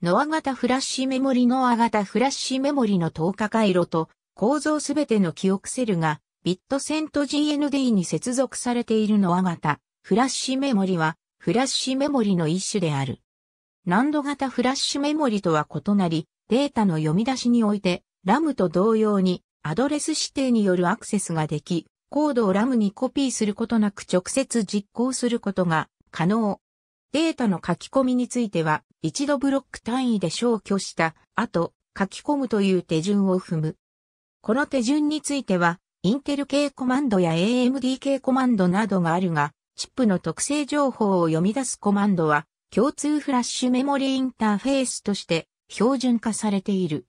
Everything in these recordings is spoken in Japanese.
ノア型フラッシュメモリノア型フラッシュメモリの透過回路と構造すべての記憶セルがビットセント GND に接続されているノア型フラッシュメモリはフラッシュメモリの一種である。難度型フラッシュメモリとは異なり、データの読み出しにおいて、ラムと同様にアドレス指定によるアクセスができ、コードをラムにコピーすることなく直接実行することが可能。データの書き込みについては、一度ブロック単位で消去した後、書き込むという手順を踏む。この手順については、インテル系コマンドや AMD 系コマンドなどがあるが、チップの特性情報を読み出すコマンドは、共通フラッシュメモリインターフェースとして標準化されている。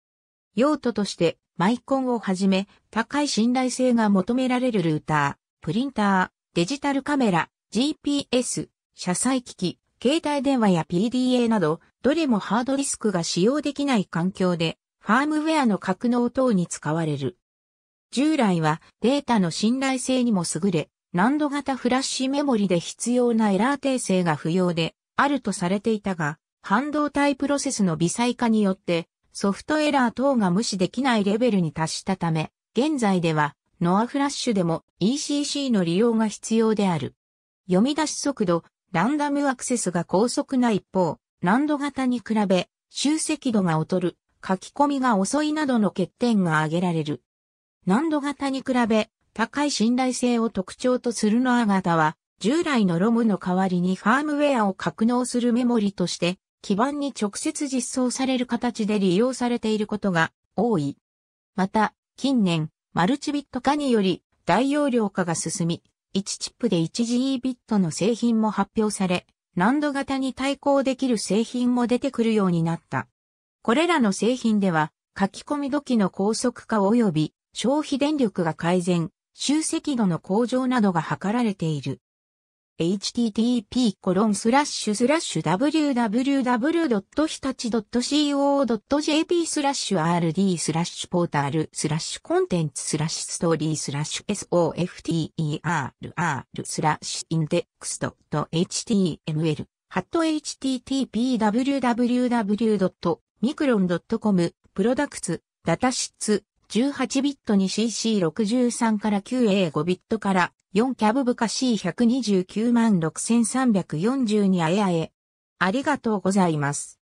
用途として、マイコンをはじめ、高い信頼性が求められるルーター、プリンター、デジタルカメラ、GPS、車載機器、携帯電話や PDA など、どれもハードディスクが使用できない環境で、ファームウェアの格納等に使われる。従来はデータの信頼性にも優れ、難度型フラッシュメモリで必要なエラー訂正が不要であるとされていたが、半導体プロセスの微細化によってソフトエラー等が無視できないレベルに達したため、現在ではノアフラッシュでも ECC の利用が必要である。読み出し速度ランダムアクセスが高速な一方、難度型に比べ、集積度が劣る、書き込みが遅いなどの欠点が挙げられる。難度型に比べ、高い信頼性を特徴とするノア型は、従来のロムの代わりにファームウェアを格納するメモリとして、基盤に直接実装される形で利用されていることが多い。また、近年、マルチビット化により、大容量化が進み、1チップで1 g b i t の製品も発表され、難度型に対抗できる製品も出てくるようになった。これらの製品では、書き込み時の高速化及び消費電力が改善、集積度の向上などが図られている。http://www.hitachi.co.jp スラッシュ rd スラッシュポータルスラッシュコンテンツスラッシュストーリースラッシュ softerr スラッシュインデックス .html ハット http://www.micron.com プロダクツダタシッツ18ビットに CC63 から 9A5 ビットから4キャブブカ C129 6342あえあえ。ありがとうございます。